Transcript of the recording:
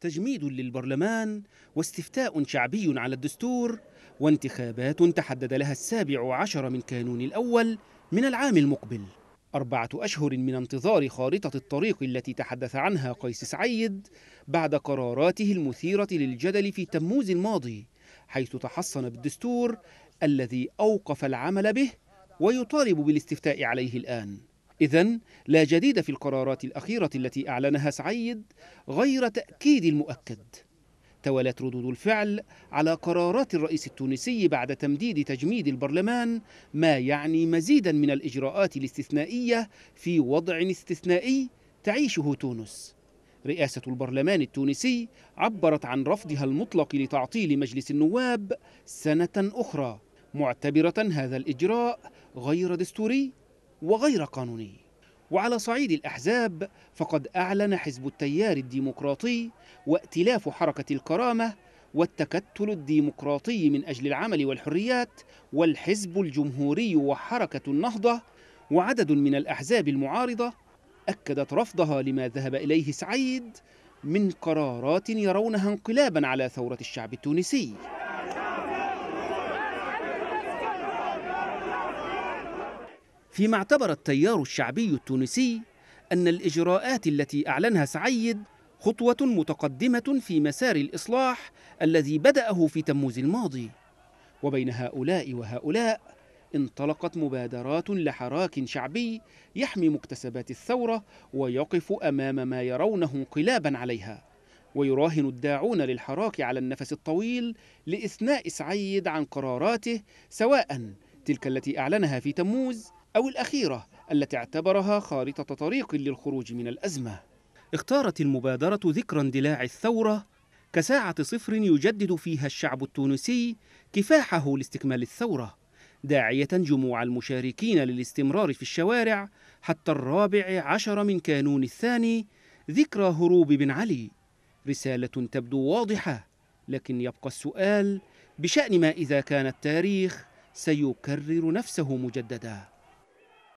تجميد للبرلمان واستفتاء شعبي على الدستور وانتخابات تحدد لها السابع عشر من كانون الأول من العام المقبل أربعة أشهر من انتظار خارطة الطريق التي تحدث عنها قيس سعيد بعد قراراته المثيرة للجدل في تموز الماضي حيث تحصن بالدستور الذي أوقف العمل به ويطالب بالاستفتاء عليه الآن إذا لا جديد في القرارات الأخيرة التي أعلنها سعيد غير تأكيد المؤكد توالت ردود الفعل على قرارات الرئيس التونسي بعد تمديد تجميد البرلمان ما يعني مزيدا من الإجراءات الاستثنائية في وضع استثنائي تعيشه تونس رئاسة البرلمان التونسي عبرت عن رفضها المطلق لتعطيل مجلس النواب سنة أخرى معتبرة هذا الإجراء غير دستوري وغير قانوني وعلى صعيد الأحزاب فقد أعلن حزب التيار الديمقراطي وائتلاف حركة الكرامة والتكتل الديمقراطي من أجل العمل والحريات والحزب الجمهوري وحركة النهضة وعدد من الأحزاب المعارضة أكدت رفضها لما ذهب إليه سعيد من قرارات يرونها انقلابا على ثورة الشعب التونسي فيما اعتبر التيار الشعبي التونسي أن الإجراءات التي أعلنها سعيد خطوة متقدمة في مسار الإصلاح الذي بدأه في تموز الماضي وبين هؤلاء وهؤلاء انطلقت مبادرات لحراك شعبي يحمي مكتسبات الثورة ويقف أمام ما يرونه انقلابا عليها ويراهن الداعون للحراك على النفس الطويل لإثناء سعيد عن قراراته سواء تلك التي أعلنها في تموز أو الأخيرة التي اعتبرها خارطة طريق للخروج من الأزمة اختارت المبادرة ذكرى اندلاع الثورة كساعة صفر يجدد فيها الشعب التونسي كفاحه لاستكمال الثورة داعية جموع المشاركين للاستمرار في الشوارع حتى الرابع عشر من كانون الثاني ذكرى هروب بن علي رسالة تبدو واضحة لكن يبقى السؤال بشأن ما إذا كان التاريخ سيكرر نفسه مجدداً